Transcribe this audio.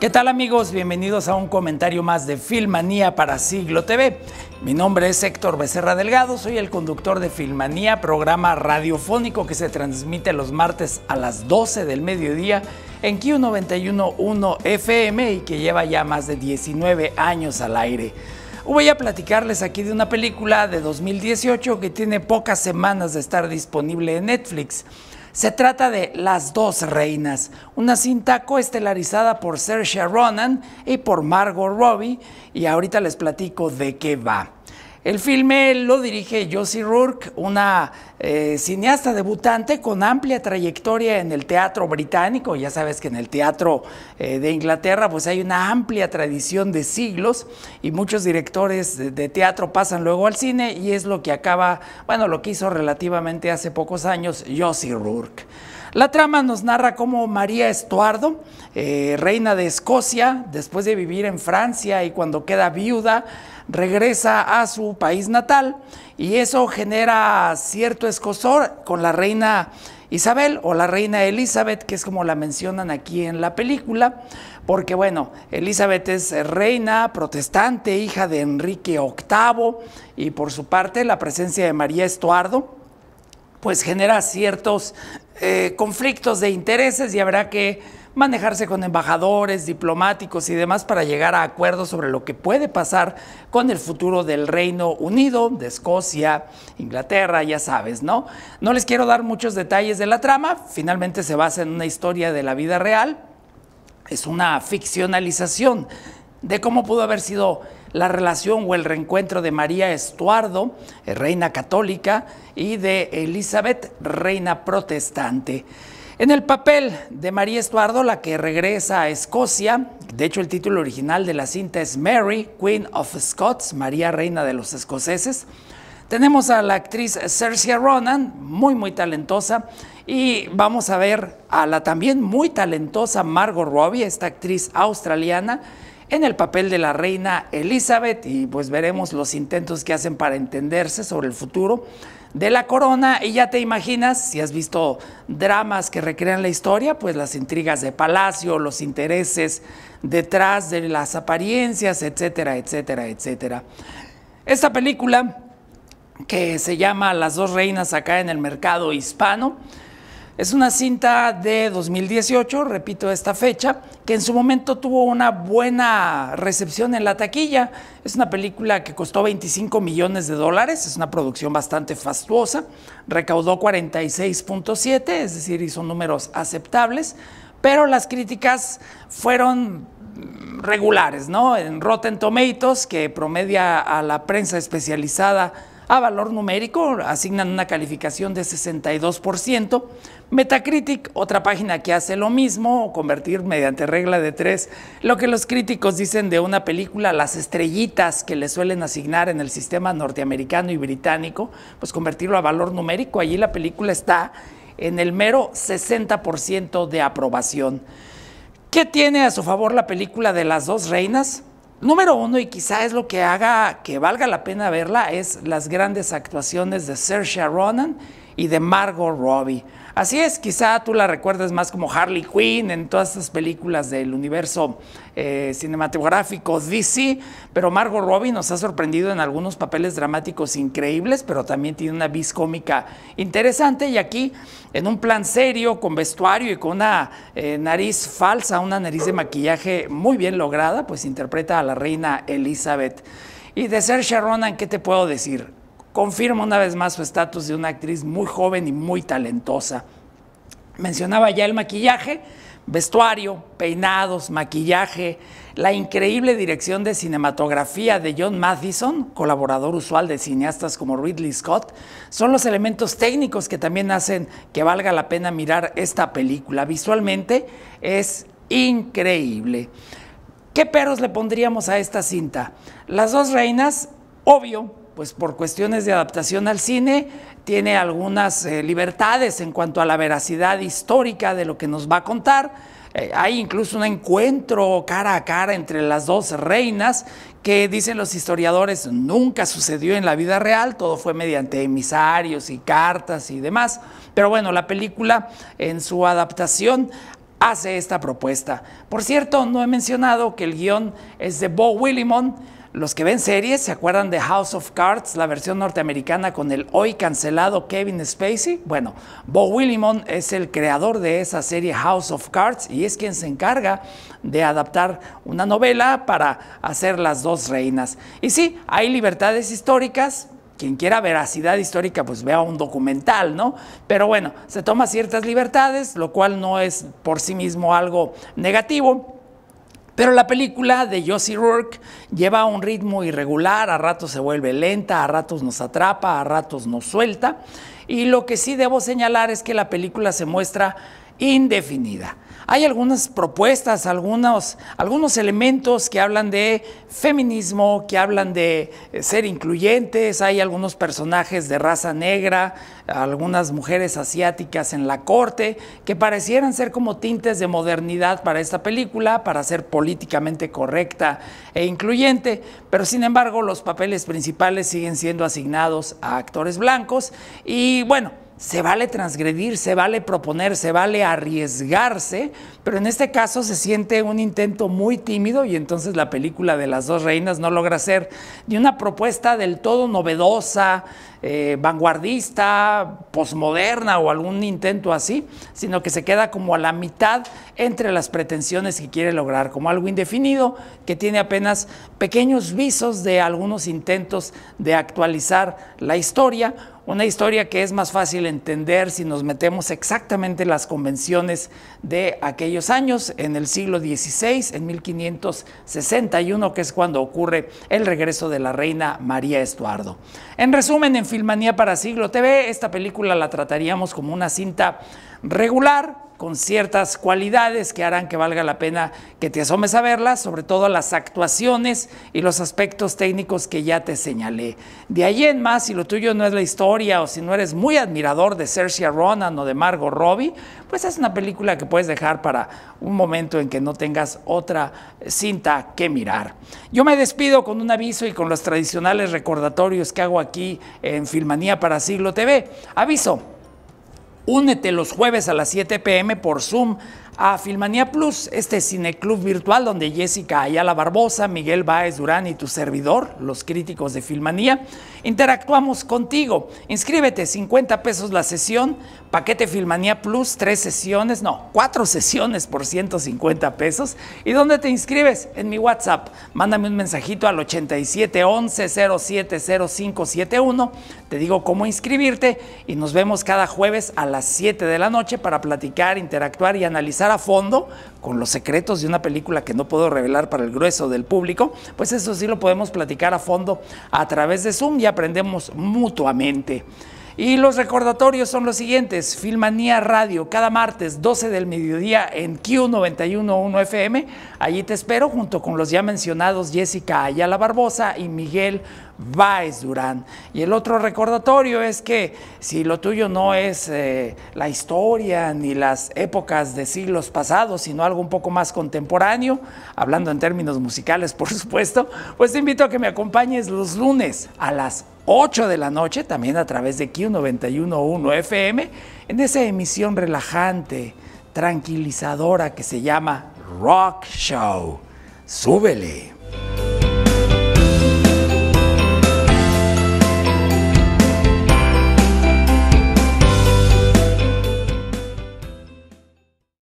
¿Qué tal amigos? Bienvenidos a un comentario más de Filmanía para Siglo TV. Mi nombre es Héctor Becerra Delgado, soy el conductor de Filmanía, programa radiofónico que se transmite los martes a las 12 del mediodía en Q911 FM y que lleva ya más de 19 años al aire. Voy a platicarles aquí de una película de 2018 que tiene pocas semanas de estar disponible en Netflix. Se trata de Las dos reinas, una cinta coestelarizada por Saoirse Ronan y por Margot Robbie y ahorita les platico de qué va. El filme lo dirige Josie Rourke, una eh, cineasta debutante con amplia trayectoria en el teatro británico. Ya sabes que en el teatro eh, de Inglaterra pues hay una amplia tradición de siglos y muchos directores de, teatro pasan luego al cine y es lo que acaba, bueno, lo que hizo relativamente hace pocos años Josie Rourke. La trama nos narra cómo María Estuardo, eh, reina de Escocia, después de vivir en Francia y cuando queda viuda, regresa a su país natal y eso genera cierto escosor con la reina Isabel o la reina Elizabeth, que es como la mencionan aquí en la película, porque bueno, Elizabeth es reina protestante, hija de Enrique VIII, y por su parte la presencia de María Estuardo, pues genera ciertos eh, conflictos de intereses y habrá que manejarse con embajadores, diplomáticos y demás para llegar a acuerdos sobre lo que puede pasar con el futuro del Reino Unido, de Escocia, Inglaterra, ya sabes, ¿no? No les quiero dar muchos detalles de la trama, finalmente se basa en una historia de la vida real, es una ficcionalización de cómo pudo haber sido la relación o el reencuentro de María Estuardo, eh, reina católica, y de Elizabeth, reina protestante. En el papel de María Estuardo, la que regresa a Escocia, de hecho el título original de la cinta es Mary, Queen of Scots, María Reina de los Escoceses, tenemos a la actriz Cersei Ronan, muy muy talentosa, y vamos a ver a la también muy talentosa Margot Robbie, esta actriz australiana, en el papel de la reina Elizabeth, y pues veremos los intentos que hacen para entenderse sobre el futuro de la corona y ya te imaginas, si has visto dramas que recrean la historia, pues las intrigas de palacio, los intereses detrás de las apariencias, etcétera, etcétera, etcétera. Esta película que se llama Las dos reinas acá en el mercado hispano, es una cinta de 2018, repito esta fecha, que en su momento tuvo una buena recepción en la taquilla. Es una película que costó 25 millones de dólares, es una producción bastante fastuosa, recaudó 46.7, es decir, hizo números aceptables, pero las críticas fueron regulares, ¿no? En Rotten Tomatoes, que promedia a la prensa especializada a valor numérico asignan una calificación de 62%. Metacritic, otra página que hace lo mismo, convertir mediante regla de tres lo que los críticos dicen de una película, las estrellitas que le suelen asignar en el sistema norteamericano y británico, pues convertirlo a valor numérico. Allí la película está en el mero 60% de aprobación. ¿Qué tiene a su favor la película de las dos reinas? Número uno, y quizá es lo que haga que valga la pena verla, es las grandes actuaciones de Saoirse Ronan y de Margot Robbie. Así es, quizá tú la recuerdas más como Harley Quinn en todas estas películas del universo eh, cinematográfico DC, pero Margot Robbie nos ha sorprendido en algunos papeles dramáticos increíbles, pero también tiene una vis cómica interesante y aquí en un plan serio, con vestuario y con una eh, nariz falsa, una nariz de maquillaje muy bien lograda, pues interpreta a la reina Elizabeth. Y de ser Ronan, ¿qué te puedo decir? confirma una vez más su estatus de una actriz muy joven y muy talentosa. Mencionaba ya el maquillaje, vestuario, peinados, maquillaje, la increíble dirección de cinematografía de John Matheson, colaborador usual de cineastas como Ridley Scott, son los elementos técnicos que también hacen que valga la pena mirar esta película. Visualmente es increíble. ¿Qué perros le pondríamos a esta cinta? Las dos reinas, obvio, pues por cuestiones de adaptación al cine, tiene algunas eh, libertades en cuanto a la veracidad histórica de lo que nos va a contar. Eh, hay incluso un encuentro cara a cara entre las dos reinas que dicen los historiadores nunca sucedió en la vida real, todo fue mediante emisarios y cartas y demás. Pero bueno, la película en su adaptación hace esta propuesta. Por cierto, no he mencionado que el guión es de Bo Willimon, los que ven series se acuerdan de House of Cards, la versión norteamericana con el hoy cancelado Kevin Spacey. Bueno, Bo Willimon es el creador de esa serie House of Cards y es quien se encarga de adaptar una novela para hacer las dos reinas. Y sí, hay libertades históricas, quien quiera veracidad histórica, pues vea un documental, ¿no? Pero bueno, se toma ciertas libertades, lo cual no es por sí mismo algo negativo. Pero la película de Josie Rourke lleva un ritmo irregular, a ratos se vuelve lenta, a ratos nos atrapa, a ratos nos suelta. Y lo que sí debo señalar es que la película se muestra indefinida. Hay algunas propuestas, algunos, algunos elementos que hablan de feminismo, que hablan de eh, ser incluyentes, hay algunos personajes de raza negra, algunas mujeres asiáticas en la corte, que parecieran ser como tintes de modernidad para esta película, para ser políticamente correcta e incluyente, pero sin embargo los papeles principales siguen siendo asignados a actores blancos y bueno, se vale transgredir, se vale proponer, se vale arriesgarse pero en este caso se siente un intento muy tímido y entonces la película de las dos reinas no logra ser ni una propuesta del todo novedosa, eh, vanguardista, posmoderna o algún intento así, sino que se queda como a la mitad entre las pretensiones que quiere lograr, como algo indefinido que tiene apenas pequeños visos de algunos intentos de actualizar la historia, una historia que es más fácil entender si nos metemos exactamente las convenciones de aquellos años, en el siglo XVI, en 1561, que es cuando ocurre el regreso de la reina María Estuardo. En resumen, en Filmanía para Siglo TV, esta película la trataríamos como una cinta regular, con ciertas cualidades que harán que valga la pena que te asomes a verlas, sobre todo las actuaciones y los aspectos técnicos que ya te señalé. De ahí en más, si lo tuyo no es la historia o si no eres muy admirador de Cersei Ronan o de Margot Robbie, pues es una película que puedes dejar para un momento en que no tengas otra cinta que mirar. Yo me despido con un aviso y con los tradicionales recordatorios que hago aquí en Filmanía para Siglo TV. Aviso. Únete los jueves a las 7 pm por Zoom a Filmanía Plus, este cineclub virtual donde Jessica Ayala Barbosa, Miguel Báez Durán y tu servidor, los críticos de Filmanía, interactuamos contigo. Inscríbete, 50 pesos la sesión, paquete Filmanía Plus, tres sesiones, no, cuatro sesiones por 150 pesos. ¿Y dónde te inscribes? En mi WhatsApp. Mándame un mensajito al 8711-070571. Te digo cómo inscribirte y nos vemos cada jueves a las 7 de la noche para platicar, interactuar y analizar a fondo con los secretos de una película que no puedo revelar para el grueso del público, pues eso sí lo podemos platicar a fondo a través de Zoom y aprendemos mutuamente. Y los recordatorios son los siguientes. Filmanía Radio, cada martes 12 del mediodía en Q911FM. Allí te espero junto con los ya mencionados Jessica Ayala Barbosa y Miguel Baez Durán. Y el otro recordatorio es que si lo tuyo no es eh, la historia ni las épocas de siglos pasados, sino algo un poco más contemporáneo, hablando en términos musicales por supuesto, pues te invito a que me acompañes los lunes a las 8 de la noche, también a través de Q911 FM, en esa emisión relajante, tranquilizadora que se llama Rock Show. Súbele.